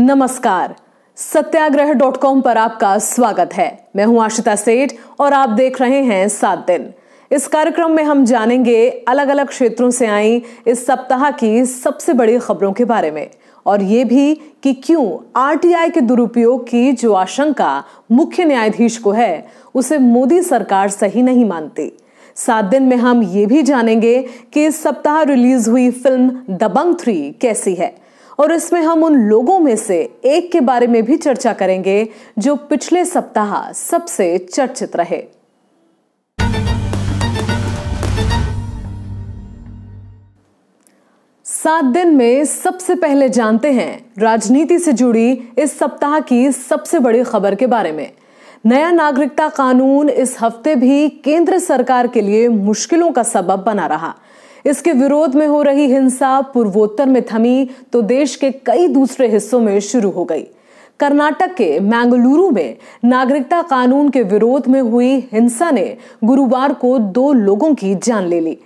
नमस्कार सत्याग्रह dot com पर आपका स्वागत है मैं हूं आशिता सेठ और आप देख रहे हैं सात दिन इस कार्यक्रम में हम जानेंगे अलग अलग क्षेत्रों से आई इस सप्ताह की सबसे बड़ी खबरों के बारे में और ये भी कि क्यों आरटीआई के दुरुपयोग की जो आशंका मुख्य न्यायाधीश को है उसे मोदी सरकार सही नहीं मानती सात दिन में हम ये भी जानेंगे कि इस सप्ताह रिलीज हुई फिल्म दबंग थ्री कैसी है और इसमें हम उन लोगों में से एक के बारे में भी चर्चा करेंगे जो पिछले सप्ताह सबसे चर्चित रहे सात दिन में सबसे पहले जानते हैं राजनीति से जुड़ी इस सप्ताह की सबसे बड़ी खबर के बारे में नया नागरिकता कानून इस हफ्ते भी केंद्र सरकार के लिए मुश्किलों का सबब बना रहा इसके विरोध में हो रही हिंसा पूर्वोत्तर में थमी तो देश के कई दूसरे हिस्सों में शुरू हो गई कर्नाटक के मैंगलुरु में नागरिकता कानून के विरोध में हुई हिंसा ने गुरुवार को दो लोगों की जान ले ली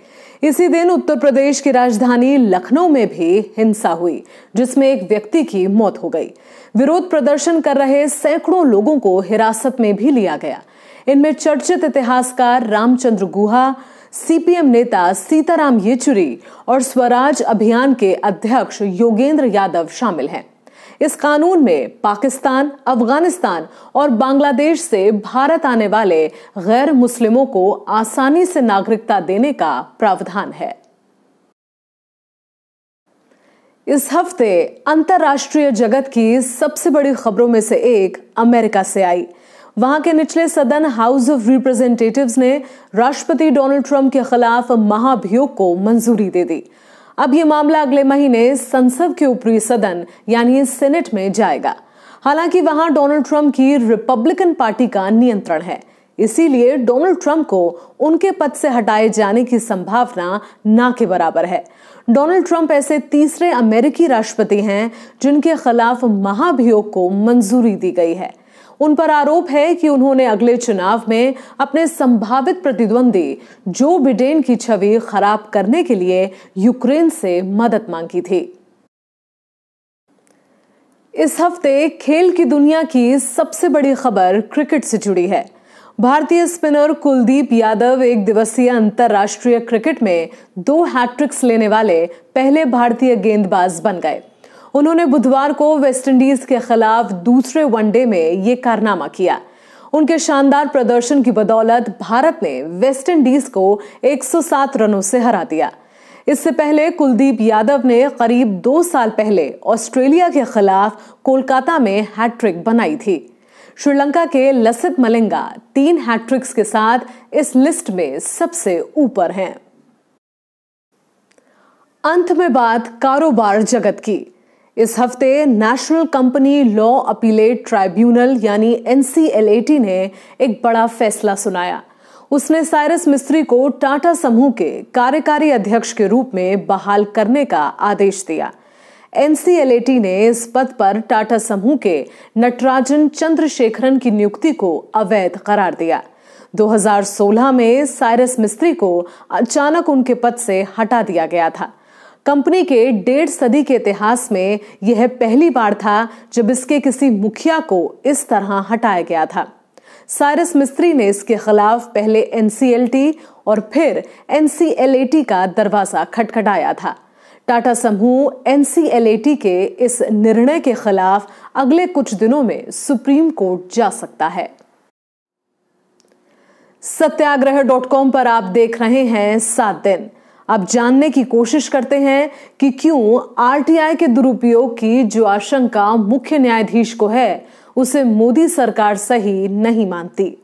इसी दिन उत्तर प्रदेश की राजधानी लखनऊ में भी हिंसा हुई जिसमें एक व्यक्ति की मौत हो गई विरोध प्रदर्शन कर रहे सैकड़ों लोगों को हिरासत में भी लिया गया इनमें चर्चित इतिहासकार रामचंद्र गुहा सीपीएम नेता सीताराम येचुरी और स्वराज अभियान के अध्यक्ष योगेंद्र यादव शामिल हैं इस कानून में पाकिस्तान अफगानिस्तान और बांग्लादेश से भारत आने वाले गैर मुस्लिमों को आसानी से नागरिकता देने का प्रावधान है इस हफ्ते अंतर्राष्ट्रीय जगत की सबसे बड़ी खबरों में से एक अमेरिका से आई वहां के निचले सदन हाउस ऑफ रिप्रेजेंटेटिव्स ने राष्ट्रपति डोनाल्ड ट्रंप के खिलाफ महाभियोग को मंजूरी दे दी अब यह मामला अगले महीने संसद के ऊपरी सदन यानी सेनेट में जाएगा हालांकि वहां डोनाल्ड ट्रंप की रिपब्लिकन पार्टी का नियंत्रण है इसीलिए डोनाल्ड ट्रंप को उनके पद से हटाए जाने की संभावना ना के बराबर है डोनाल्ड ट्रंप ऐसे तीसरे अमेरिकी राष्ट्रपति हैं जिनके खिलाफ महाभियोग को मंजूरी दी गई है उन पर आरोप है कि उन्होंने अगले चुनाव में अपने संभावित प्रतिद्वंदी जो बिडेन की छवि खराब करने के लिए यूक्रेन से मदद मांगी थी इस हफ्ते खेल की दुनिया की सबसे बड़ी खबर क्रिकेट से जुड़ी है भारतीय स्पिनर कुलदीप यादव एक दिवसीय अंतर्राष्ट्रीय क्रिकेट में दो हैट्रिक्स लेने वाले पहले भारतीय गेंदबाज बन गए उन्होंने बुधवार को वेस्टइंडीज के खिलाफ दूसरे वनडे में ये कारनामा किया उनके शानदार प्रदर्शन की बदौलत भारत ने वेस्टइंडीज को 107 रनों से हरा दिया इससे पहले कुलदीप यादव ने करीब दो साल पहले ऑस्ट्रेलिया के खिलाफ कोलकाता में हैट्रिक बनाई थी श्रीलंका के लसित मलिंगा तीन हैट्रिक्स के साथ इस लिस्ट में सबसे ऊपर हैं अंत में बात कारोबार जगत की इस हफ्ते National Company Law Appellate Tribunal यानी एन ने एक बड़ा फैसला सुनाया उसने साइरस मिस्त्री को टाटा समूह के कार्यकारी अध्यक्ष के रूप में बहाल करने का आदेश दिया एन ने इस पद पर टाटा समूह के नटराजन चंद्रशेखरन की नियुक्ति को अवैध करार दिया 2016 में साइरस मिस्त्री को अचानक उनके पद से हटा दिया गया था कंपनी के डेढ़ सदी के इतिहास में यह पहली बार था जब इसके किसी मुखिया को इस तरह हटाया गया था साइरस मिस्त्री ने इसके खिलाफ पहले एनसीएलटी और फिर एनसीएलएटी का दरवाजा खटखटाया था टाटा समूह एनसीएलएटी के इस निर्णय के खिलाफ अगले कुछ दिनों में सुप्रीम कोर्ट जा सकता है सत्याग्रह डॉट कॉम पर आप देख रहे हैं सात दिन अब जानने की कोशिश करते हैं कि क्यों आरटीआई के दुरुपयोग की जो आशंका मुख्य न्यायाधीश को है उसे मोदी सरकार सही नहीं मानती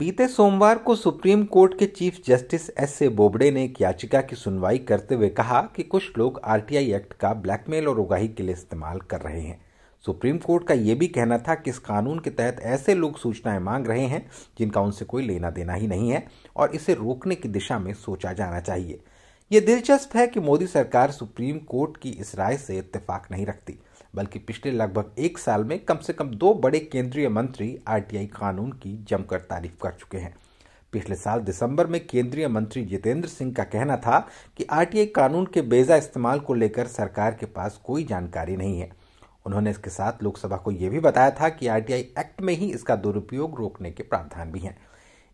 बीते सोमवार को सुप्रीम कोर्ट के chief justice S A Bobde ने एक याचिका की सुनवाई करते हुए कहा कि कुछ लोग आरटीआई एक्ट का ब्लैकमेल और उगाही के लिए इस्तेमाल कर रहे हैं सुप्रीम कोर्ट का ये भी कहना था कि इस कानून के तहत ऐसे लोग सूचनाएं मांग रहे हैं जिनका उनसे कोई लेना देना ही नहीं है और इसे रोकने की दिशा में सोचा जाना चाहिए ये दिलचस्प है कि मोदी सरकार सुप्रीम कोर्ट की इस राय से इत्तेफाक नहीं रखती बल्कि पिछले लगभग एक साल में कम से कम दो बड़े केंद्रीय मंत्री आरटीआई कानून की जमकर तारीफ कर चुके हैं पिछले साल दिसंबर में केंद्रीय मंत्री जितेंद्र सिंह का कहना था कि आरटीआई कानून के बेजा इस्तेमाल को लेकर सरकार के पास कोई जानकारी नहीं है उन्होंने इसके साथ लोकसभा को यह भी बताया था कि आरटीआई एक्ट में ही इसका दुरुपयोग रोकने के प्रावधान भी हैं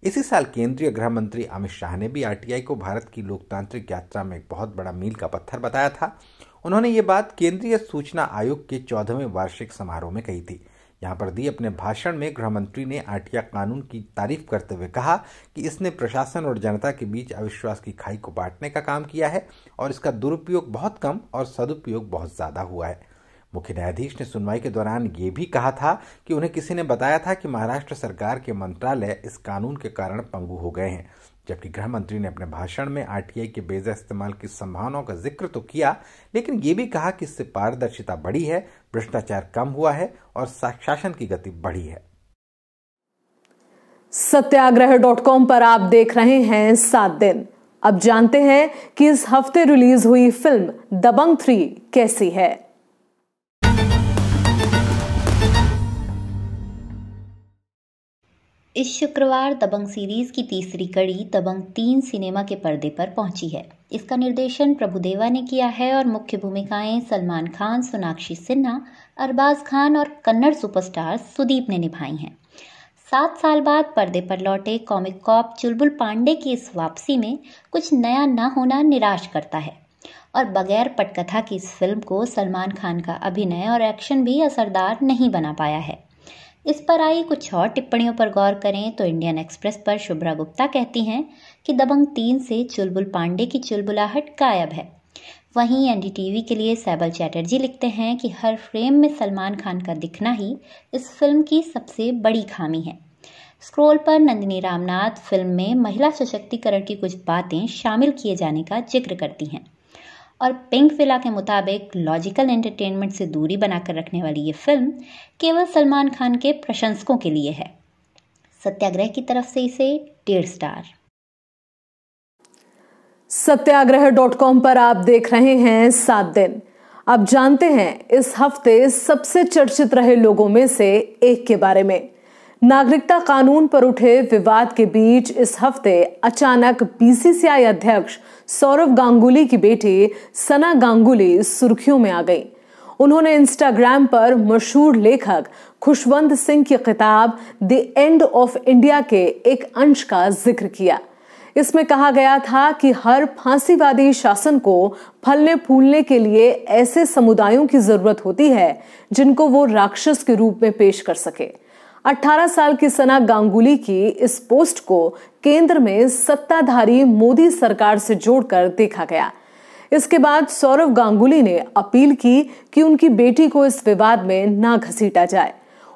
इसी साल केंद्रीय गृह मंत्री अमित शाह ने भी आरटीआई को भारत की लोकतांत्रिक यात्रा में एक बहुत बड़ा मील का पत्थर बताया था उन्होंने ये बात केंद्रीय सूचना आयोग के चौदहवें वार्षिक समारोह में कही थी यहाँ पर दी अपने भाषण में गृह मंत्री ने आरटीआई कानून की तारीफ करते हुए कहा कि इसने प्रशासन और जनता के बीच अविश्वास की खाई को बांटने का काम किया है और इसका दुरुपयोग बहुत कम और सदुपयोग बहुत ज़्यादा हुआ है मुख्य न्यायाधीश ने सुनवाई के दौरान ये भी कहा था कि उन्हें किसी ने बताया था कि महाराष्ट्र सरकार के मंत्रालय इस कानून के कारण पंगु हो गए हैं जबकि गृह मंत्री ने अपने भाषण में आरटीआई के बेजा इस्तेमाल की संभावनाओं का जिक्र तो किया लेकिन ये भी कहा कि इससे पारदर्शिता बढ़ी है भ्रष्टाचार कम हुआ है और शासन की गति बढ़ी है सत्याग्रह डॉट कॉम पर आप देख रहे हैं सात दिन अब जानते हैं कि इस हफ्ते रिलीज हुई फिल्म दबंग थ्री कैसी है इस शुक्रवार दबंग सीरीज की तीसरी कड़ी दबंग तीन सिनेमा के पर्दे पर पहुंची है इसका निर्देशन प्रभुदेवा ने किया है और मुख्य भूमिकाएं सलमान खान सोनाक्षी सिन्हा अरबाज खान और कन्नड़ सुपरस्टार सुदीप ने निभाई हैं सात साल बाद पर्दे पर लौटे कॉमिक कॉप चुलबुल पांडे की इस वापसी में कुछ नया न होना निराश करता है और बगैर पटकथा की इस फिल्म को सलमान खान का अभिनय और एक्शन भी असरदार नहीं बना पाया है इस पर आई कुछ और टिप्पणियों पर गौर करें तो इंडियन एक्सप्रेस पर शुभ्रा गुप्ता कहती हैं कि दबंग तीन से चुलबुल पांडे की चुलबुलाहट गायब है वहीं एनडीटीवी के लिए सैबल चैटर्जी लिखते हैं कि हर फ्रेम में सलमान खान का दिखना ही इस फिल्म की सबसे बड़ी खामी है स्क्रोल पर नंदिनी रामनाथ फिल्म में महिला सशक्तिकरण की कुछ बातें शामिल किए जाने का जिक्र करती हैं और पिंक विला के मुताबिक लॉजिकल एंटरटेनमेंट से दूरी बनाकर रखने वाली ये फिल्म केवल सलमान खान के प्रशंसकों के लिए है सत्याग्रह की तरफ से इसे डेढ़ स्टार सत्याग्रह डॉट कॉम पर आप देख रहे हैं सात दिन आप जानते हैं इस हफ्ते सबसे चर्चित रहे लोगों में से एक के बारे में नागरिकता कानून पर उठे विवाद के बीच इस हफ्ते अचानक बीसीसीआई अध्यक्ष सौरव गांगुली की बेटी सना गांगुली सुर्खियों में आ गई उन्होंने इंस्टाग्राम पर मशहूर लेखक खुशवंत सिंह की किताब द एंड ऑफ इंडिया के एक अंश का जिक्र किया इसमें कहा गया था कि हर फांसीवादी शासन को फलने फूलने के लिए ऐसे समुदायों की जरूरत होती है जिनको वो राक्षस के रूप में पेश कर सके 18 साल की सना गांगुली की इस पोस्ट को केंद्र में सत्ताधारी मोदी सरकार से जोड़कर देखा गया इसके बाद सौरव गांगुली ने अपील की कि उनकी बेटी को इस विवाद में ना घसीटा जाए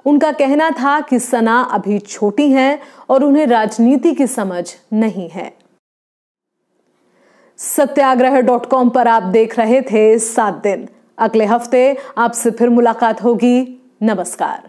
उनका कहना था कि सना अभी छोटी हैं और उन्हें राजनीति की समझ नहीं है सत्याग्रह डॉट कॉम पर आप देख रहे थे सात दिन अगले हफ्ते आपसे फिर मुलाकात होगी नमस्कार